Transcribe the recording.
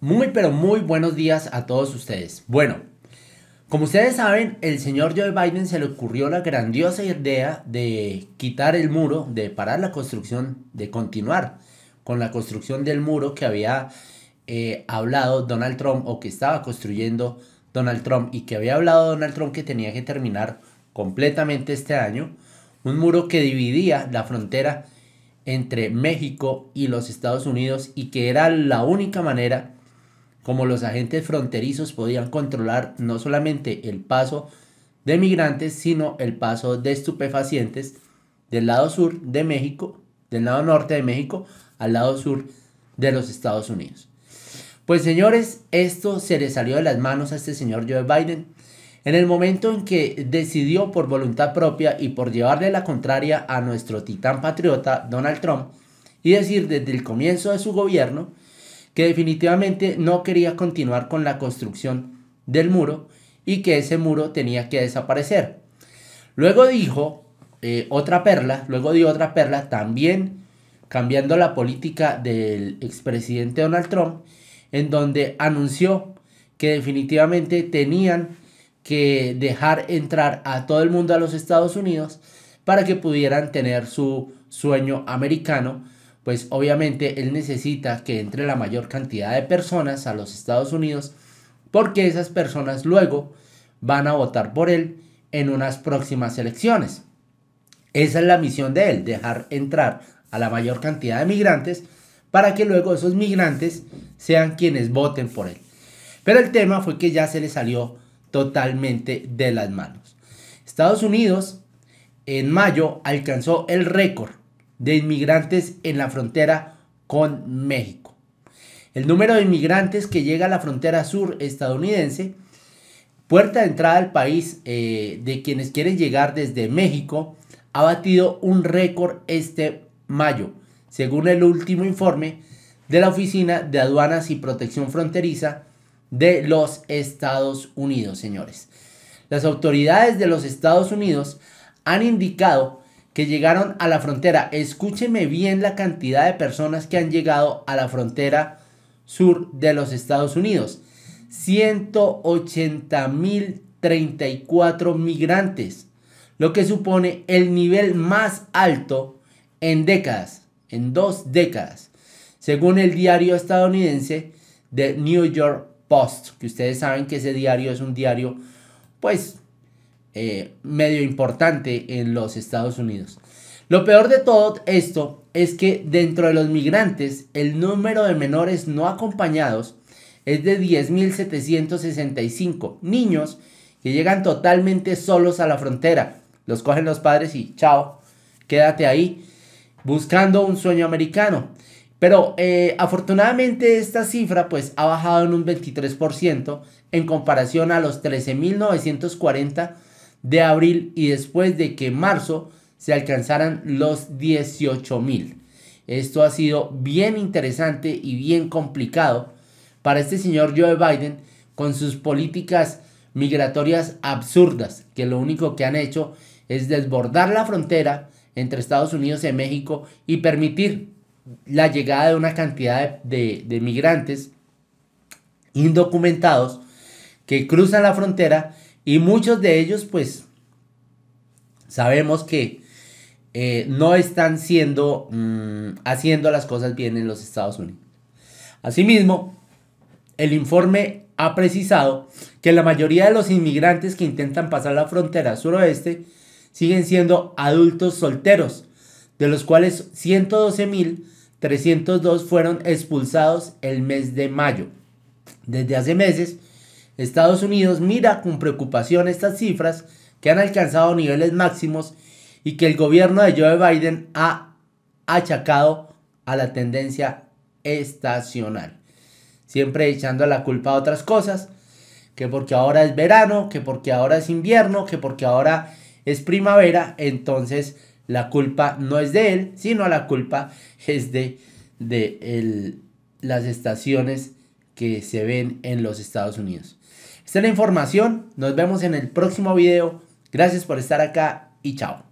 Muy, pero muy buenos días a todos ustedes. Bueno, como ustedes saben, el señor Joe Biden se le ocurrió la grandiosa idea de quitar el muro, de parar la construcción, de continuar con la construcción del muro que había eh, hablado Donald Trump o que estaba construyendo Donald Trump y que había hablado Donald Trump que tenía que terminar completamente este año. Un muro que dividía la frontera entre México y los Estados Unidos y que era la única manera como los agentes fronterizos podían controlar no solamente el paso de migrantes, sino el paso de estupefacientes del lado sur de México, del lado norte de México al lado sur de los Estados Unidos. Pues señores, esto se le salió de las manos a este señor Joe Biden. En el momento en que decidió por voluntad propia y por llevarle la contraria a nuestro titán patriota Donald Trump y decir desde el comienzo de su gobierno que definitivamente no quería continuar con la construcción del muro y que ese muro tenía que desaparecer. Luego dijo eh, otra perla, luego dio otra perla también cambiando la política del expresidente Donald Trump, en donde anunció que definitivamente tenían que dejar entrar a todo el mundo a los Estados Unidos para que pudieran tener su sueño americano pues obviamente él necesita que entre la mayor cantidad de personas a los Estados Unidos porque esas personas luego van a votar por él en unas próximas elecciones. Esa es la misión de él, dejar entrar a la mayor cantidad de migrantes para que luego esos migrantes sean quienes voten por él. Pero el tema fue que ya se le salió totalmente de las manos. Estados Unidos en mayo alcanzó el récord de inmigrantes en la frontera con México. El número de inmigrantes que llega a la frontera sur estadounidense, puerta de entrada al país eh, de quienes quieren llegar desde México, ha batido un récord este mayo, según el último informe de la Oficina de Aduanas y Protección Fronteriza de los Estados Unidos, señores. Las autoridades de los Estados Unidos han indicado que llegaron a la frontera. Escúcheme bien la cantidad de personas que han llegado a la frontera sur de los Estados Unidos. 180.034 migrantes, lo que supone el nivel más alto en décadas, en dos décadas, según el diario estadounidense The New York Post, que ustedes saben que ese diario es un diario pues eh, medio importante en los Estados Unidos. Lo peor de todo esto es que dentro de los migrantes el número de menores no acompañados es de 10.765 niños que llegan totalmente solos a la frontera. Los cogen los padres y chao, quédate ahí buscando un sueño americano. Pero eh, afortunadamente esta cifra pues ha bajado en un 23% en comparación a los 13.940 de abril y después de que marzo se alcanzaran los 18 mil. Esto ha sido bien interesante y bien complicado para este señor Joe Biden con sus políticas migratorias absurdas, que lo único que han hecho es desbordar la frontera entre Estados Unidos y México y permitir la llegada de una cantidad de, migrantes indocumentados que cruzan la frontera y muchos de ellos, pues, sabemos que eh, no están siendo, mm, haciendo las cosas bien en los Estados Unidos. Asimismo, el informe ha precisado que la mayoría de los inmigrantes que intentan pasar la frontera suroeste siguen siendo adultos solteros, de los cuales 112.302 fueron expulsados el mes de mayo. Desde hace meses, Estados Unidos mira con preocupación estas cifras que han alcanzado niveles máximos y que el gobierno de Joe Biden ha achacado a la tendencia estacional. Siempre echando la culpa a otras cosas, que porque ahora es verano, que porque ahora es invierno, que porque ahora es primavera, entonces la culpa no es de él, sino la culpa es de, de las estaciones que se ven en los Estados Unidos. Esta es la información, nos vemos en el próximo video. Gracias por estar acá y chao.